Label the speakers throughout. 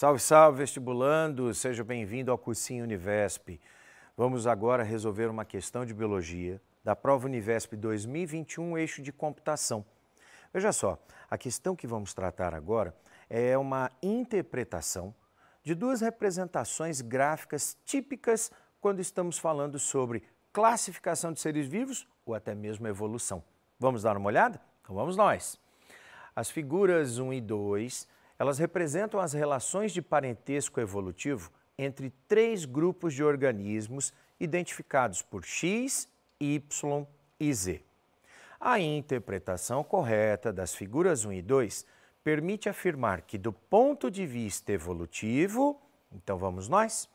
Speaker 1: Salve, salve, vestibulando! Seja bem-vindo ao cursinho Univesp. Vamos agora resolver uma questão de biologia da prova Univesp 2021, eixo de computação. Veja só, a questão que vamos tratar agora é uma interpretação de duas representações gráficas típicas quando estamos falando sobre classificação de seres vivos ou até mesmo evolução. Vamos dar uma olhada? Então vamos nós. As figuras 1 e 2 elas representam as relações de parentesco evolutivo entre três grupos de organismos identificados por X, Y e Z. A interpretação correta das figuras 1 e 2 permite afirmar que, do ponto de vista evolutivo, então vamos nós?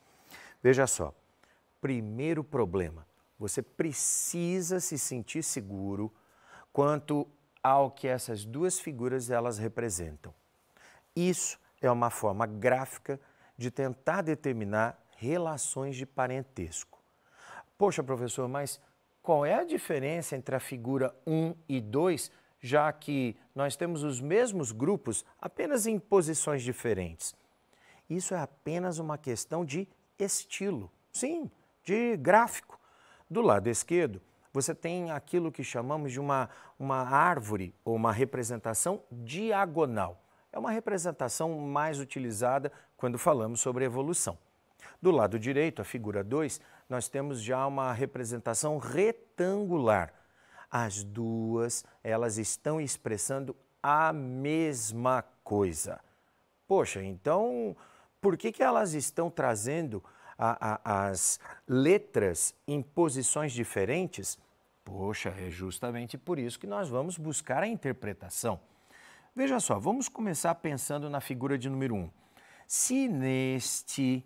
Speaker 1: Veja só. Primeiro problema: você precisa se sentir seguro quanto ao que essas duas figuras elas representam. Isso é uma forma gráfica de tentar determinar relações de parentesco. Poxa, professor, mas qual é a diferença entre a figura 1 e 2, já que nós temos os mesmos grupos, apenas em posições diferentes? Isso é apenas uma questão de estilo, sim, de gráfico. Do lado esquerdo, você tem aquilo que chamamos de uma, uma árvore ou uma representação diagonal é uma representação mais utilizada quando falamos sobre evolução. Do lado direito, a figura 2, nós temos já uma representação retangular. As duas, elas estão expressando a mesma coisa. Poxa, então, por que, que elas estão trazendo a, a, as letras em posições diferentes? Poxa, é justamente por isso que nós vamos buscar a interpretação. Veja só, vamos começar pensando na figura de número 1. Um. Se neste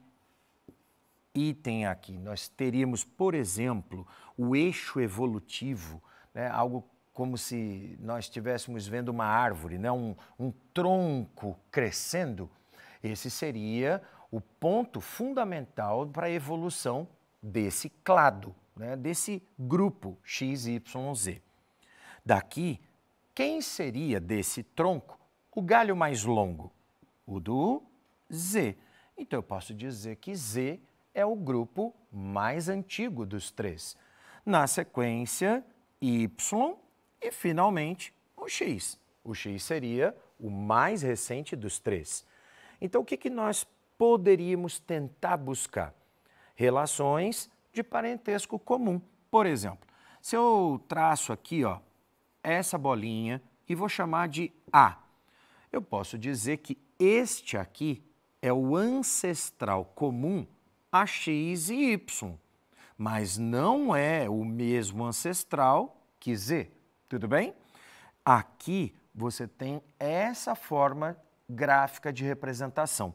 Speaker 1: item aqui nós teríamos, por exemplo, o eixo evolutivo, né, algo como se nós estivéssemos vendo uma árvore, né? um, um tronco crescendo, esse seria o ponto fundamental para a evolução desse clado, né? desse grupo XYZ. Daqui quem seria desse tronco o galho mais longo? O do Z. Então eu posso dizer que Z é o grupo mais antigo dos três. Na sequência, Y e, finalmente, o X. O X seria o mais recente dos três. Então, o que, que nós poderíamos tentar buscar? Relações de parentesco comum. Por exemplo, se eu traço aqui ó, essa bolinha e vou chamar de A. Eu posso dizer que este aqui é o ancestral comum a x e y, mas não é o mesmo ancestral que z, tudo bem? Aqui você tem essa forma gráfica de representação.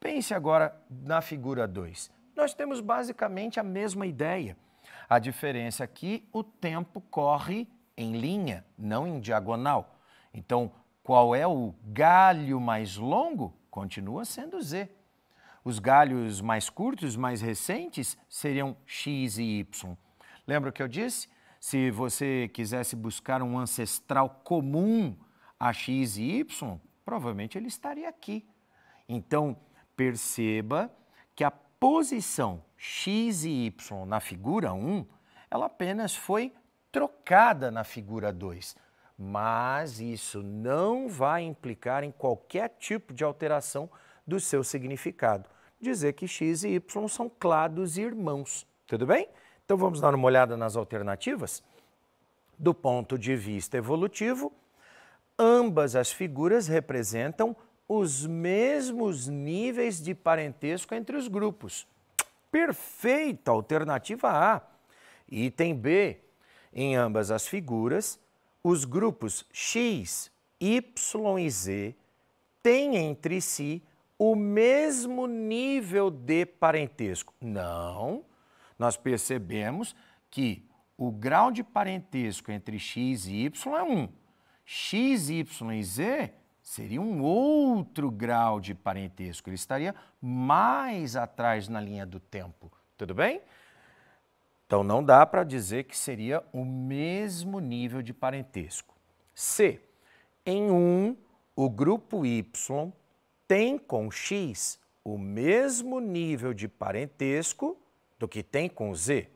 Speaker 1: Pense agora na figura 2. Nós temos basicamente a mesma ideia. A diferença é que o tempo corre em linha, não em diagonal. Então, qual é o galho mais longo? Continua sendo Z. Os galhos mais curtos, mais recentes, seriam X e Y. Lembra o que eu disse? Se você quisesse buscar um ancestral comum a X e Y, provavelmente ele estaria aqui. Então, perceba que a posição X e Y na figura 1, ela apenas foi trocada na figura 2, mas isso não vai implicar em qualquer tipo de alteração do seu significado. Dizer que x e y são clados irmãos, tudo bem? Então vamos dar uma olhada nas alternativas? Do ponto de vista evolutivo, ambas as figuras representam os mesmos níveis de parentesco entre os grupos. Perfeita alternativa A. Item B, em ambas as figuras, os grupos X, Y e Z têm entre si o mesmo nível de parentesco. Não, nós percebemos que o grau de parentesco entre X e Y é 1. X, Y e Z seria um outro grau de parentesco. Ele estaria mais atrás na linha do tempo. Tudo bem? Então não dá para dizer que seria o mesmo nível de parentesco. C. Em 1, um, o grupo Y tem com X o mesmo nível de parentesco do que tem com Z?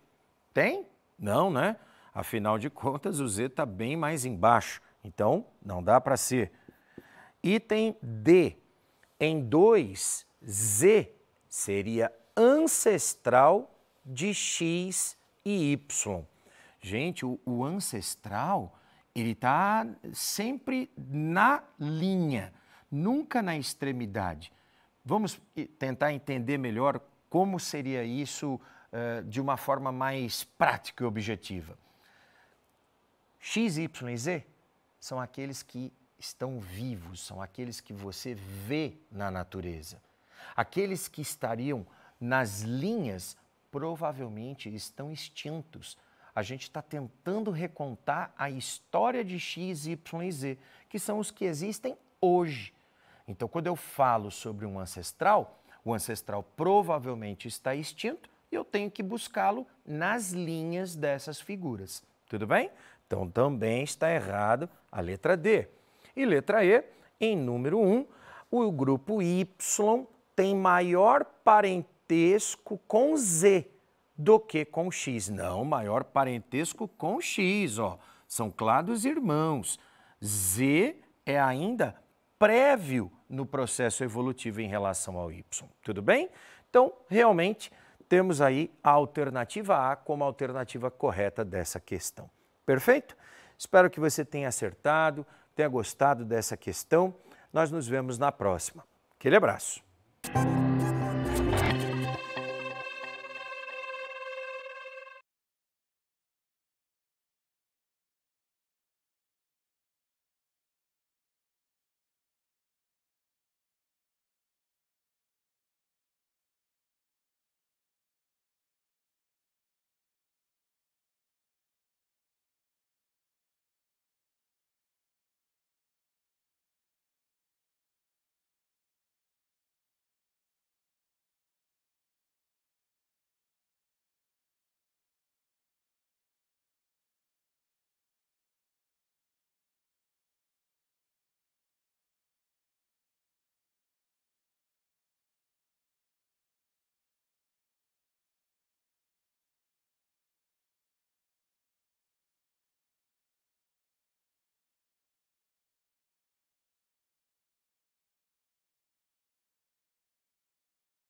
Speaker 1: Tem? Não, né? Afinal de contas, o Z está bem mais embaixo, então não dá para ser. Item D. Em 2, Z seria ancestral de X e Y. Gente, o, o ancestral, ele está sempre na linha, nunca na extremidade. Vamos tentar entender melhor como seria isso uh, de uma forma mais prática e objetiva. X, Y e Z são aqueles que estão vivos, são aqueles que você vê na natureza. Aqueles que estariam nas linhas provavelmente estão extintos. A gente está tentando recontar a história de X, Y e Z, que são os que existem hoje. Então, quando eu falo sobre um ancestral, o ancestral provavelmente está extinto e eu tenho que buscá-lo nas linhas dessas figuras. Tudo bem? Então, também está errado a letra D. E letra E, em número 1, um, o grupo Y tem maior parentesco parentesco com Z do que com X. Não, maior parentesco com X, ó. São claros irmãos. Z é ainda prévio no processo evolutivo em relação ao Y. Tudo bem? Então, realmente, temos aí a alternativa A como alternativa correta dessa questão. Perfeito? Espero que você tenha acertado, tenha gostado dessa questão. Nós nos vemos na próxima. Aquele abraço.